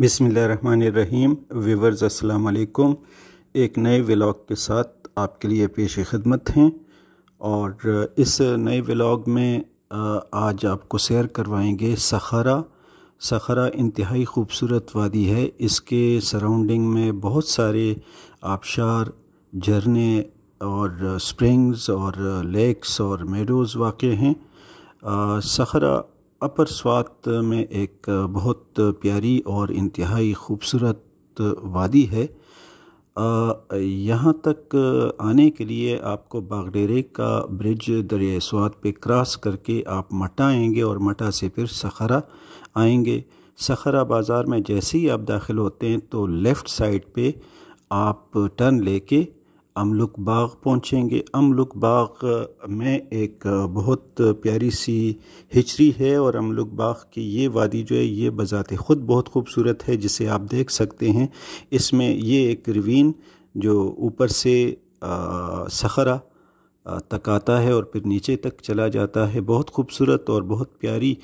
बिसमीम वीवर्स असलकुम एक नए व्लाग के साथ आपके लिए पेश खदमत हैं और इस नए व्लाग में आज आपको शेयर करवाएंगे सखरा सखरा इंतहाई खूबसूरत वादी है इसके सराउंडिंग में बहुत सारे आबशार झरने और स्प्रिंग्स और लेक्स और मेडोज़ वाक़ हैं सखरा अपर स्वात में एक बहुत प्यारी और इंतहाई ख़ूबसूरत वादी है यहाँ तक आने के लिए आपको बागडेरे का ब्रिज दरिया स्वात पे क्रॉस करके आप मटा आएंगे और मटा से फिर सखरा आएंगे सखरा बाज़ार में जैसे ही आप दाखिल होते हैं तो लेफ़्ट साइड पे आप टर्न लेके अमलुक बाग पहुँचेंगे अमलुक बाग में एक बहुत प्यारी सी हिचरी है और अमलुक बाग की ये वादी जो है ये बज़ात ख़ुद बहुत खूबसूरत है जिसे आप देख सकते हैं इसमें ये एक रवीन जो ऊपर से सखरा तक आता है और फिर नीचे तक चला जाता है बहुत खूबसूरत और बहुत प्यारी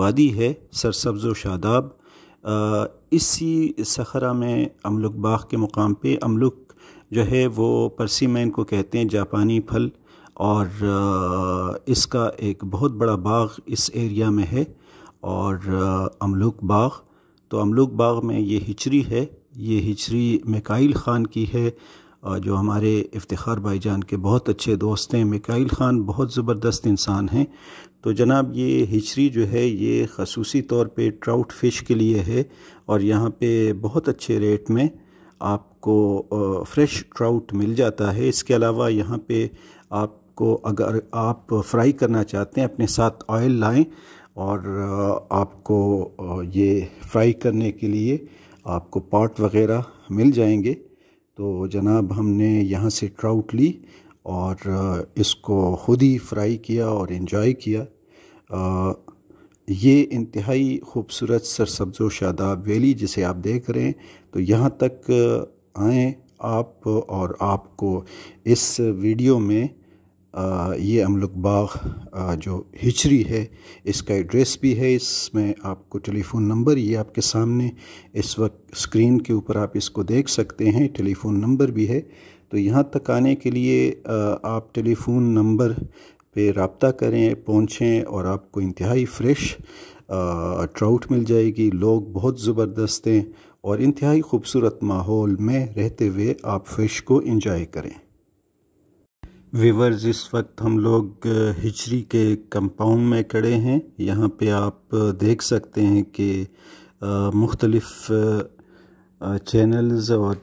वादी है सरसब्ज़ व शादाब इसी सखरा में अमलुक बाग के मुकाम पे अमलुक जो है वो परसीमैन को कहते हैं जापानी फल और इसका एक बहुत बड़ा बाग इस एरिया में है और अमलुक बाग तो अमलुक बाग में ये हिचरी है ये हिचरी मिकाइल ख़ान की है जो हमारे इफ्तार भाईजान के बहुत अच्छे दोस्त हैं मिकाइल ख़ान बहुत ज़बरदस्त इंसान हैं तो जनाब ये हिचरी जो है ये खसूसी तौर पे ट्राउट फ़िश के लिए है और यहाँ पे बहुत अच्छे रेट में आप आपको फ्रेश ट्राउट मिल जाता है इसके अलावा यहाँ पे आपको अगर आप फ्राई करना चाहते हैं अपने साथ ऑयल लाएं और आपको ये फ्राई करने के लिए आपको पॉट वगैरह मिल जाएंगे तो जनाब हमने यहाँ से ट्राउट ली और इसको खुद ही फ्राई किया और इन्जॉय किया आ, ये इंतहाई खूबसूरत सरसब्ज़ो शादाब वैली जिसे आप देख रहे हैं तो यहाँ तक आएँ आप और आपको इस वीडियो में ये अमलुक बाग जो हिचरी है इसका एड्रेस भी है इसमें आपको टेलीफ़ोन नंबर ये आपके सामने इस वक्त स्क्रीन के ऊपर आप इसको देख सकते हैं टेलीफ़ोन नंबर भी है तो यहाँ तक आने के लिए आप टेलीफ़ोन नंबर पे रबता करें पहुँचें और आपको इंतहाई फ्रेश ट्राउट मिल जाएगी लोग बहुत ज़बरदस्त हैं और इंतहाई खूबसूरत माहौल में रहते हुए आप फिश को इंजॉय करें वीवर्स इस वक्त हम लोग हिचरी के कंपाउंड में खड़े हैं यहाँ पे आप देख सकते हैं कि मुख्तलफ़ चैनल्स और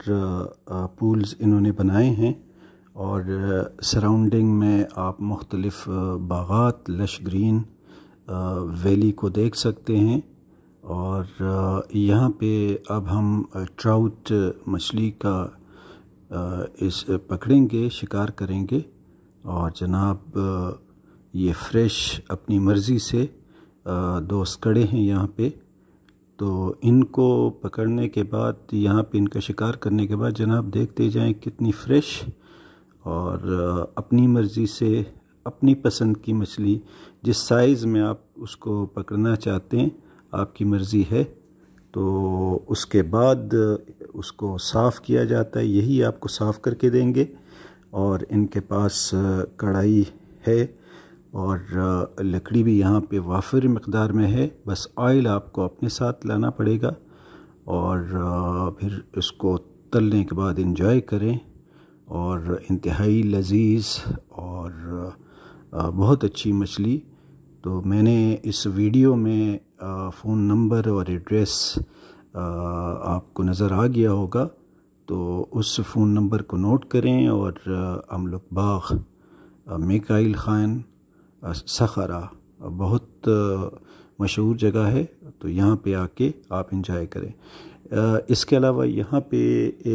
पूल्स इन्होंने बनाए हैं और सराउंडिंग में आप मुख्तलफ़ बागात लश ग्रीन वैली को देख सकते हैं और यहाँ पे अब हम ट्राउट मछली का इस पकड़ेंगे शिकार करेंगे और जनाब ये फ्रेश अपनी मर्ज़ी से दोस्त खड़े हैं यहाँ पे तो इनको पकड़ने के बाद यहाँ पे इनका शिकार करने के बाद जनाब देखते जाएं कितनी फ्रेश और अपनी मर्ज़ी से अपनी पसंद की मछली जिस साइज़ में आप उसको पकड़ना चाहते हैं आपकी मर्ज़ी है तो उसके बाद उसको साफ़ किया जाता है यही आपको साफ़ करके देंगे और इनके पास कढ़ाई है और लकड़ी भी यहाँ पे वाफिर मकदार में है बस आयल आपको अपने साथ लाना पड़ेगा और फिर इसको तलने के बाद इंजॉय करें और इंतहाई लजीज़ और बहुत अच्छी मछली तो मैंने इस वीडियो में फ़ोन नंबर और एड्रेस आपको नज़र आ गया होगा तो उस फ़ोन नंबर को नोट करें और अमलुक बाग मेकाइल ख़ान सखरा बहुत मशहूर जगह है तो यहाँ पे आके आप इंजॉय करें इसके अलावा यहाँ पे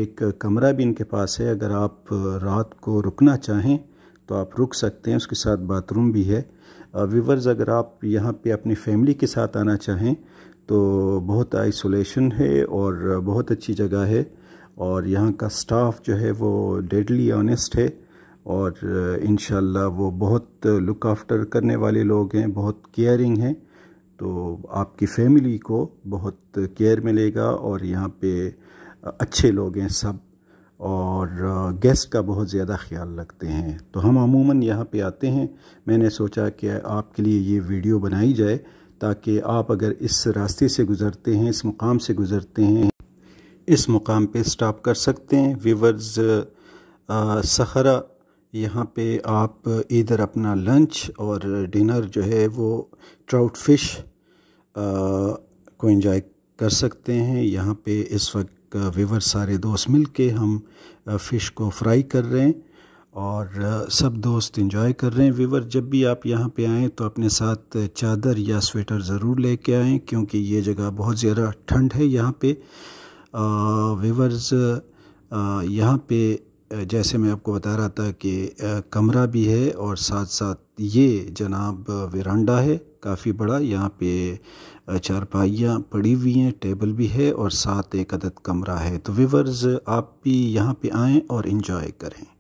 एक कमरा भी इनके पास है अगर आप रात को रुकना चाहें तो आप रुक सकते हैं उसके साथ बाथरूम भी है व्यूवर्स अगर आप यहाँ पे अपनी फैमिली के साथ आना चाहें तो बहुत आइसोलेशन है और बहुत अच्छी जगह है और यहाँ का स्टाफ जो है वो डेडली ऑनेस्ट है और इन वो बहुत लुक आफ्टर करने वाले लोग हैं बहुत केयरिंग हैं तो आपकी फैमिली को बहुत केयर मिलेगा और यहाँ पे अच्छे लोग हैं सब और गेस्ट का बहुत ज़्यादा ख्याल रखते हैं तो हम अमूमन यहाँ पे आते हैं मैंने सोचा कि आपके लिए ये वीडियो बनाई जाए ताकि आप अगर इस रास्ते से गुज़रते हैं इस मुकाम से गुज़रते हैं इस मुकाम पे स्टॉप कर सकते हैं व्यूवर्स सहरा यहाँ पे आप इधर अपना लंच और डिनर जो है वो ट्राउट फ़िश को इंजॉय कर सकते हैं यहाँ पे इस वक्त वीवर सारे दोस्त मिल के हम फ़िश को फ्राई कर रहे हैं और सब दोस्त इंजॉय कर रहे हैं व्यूवर जब भी आप यहाँ पे आएँ तो अपने साथ चादर या स्वेटर ज़रूर लेके आएँ क्योंकि ये जगह बहुत ज़्यादा ठंड है यहाँ पे व्यूवर्स यहाँ पे जैसे मैं आपको बता रहा था कि कमरा भी है और साथ साथ ये जनाब वरांडा है काफ़ी बड़ा यहाँ पे चारपाइयाँ पड़ी हुई हैं टेबल भी है और साथ एक अदद कमरा है तो व्यूवर्स आप भी यहाँ पे आएँ और इन्जॉय करें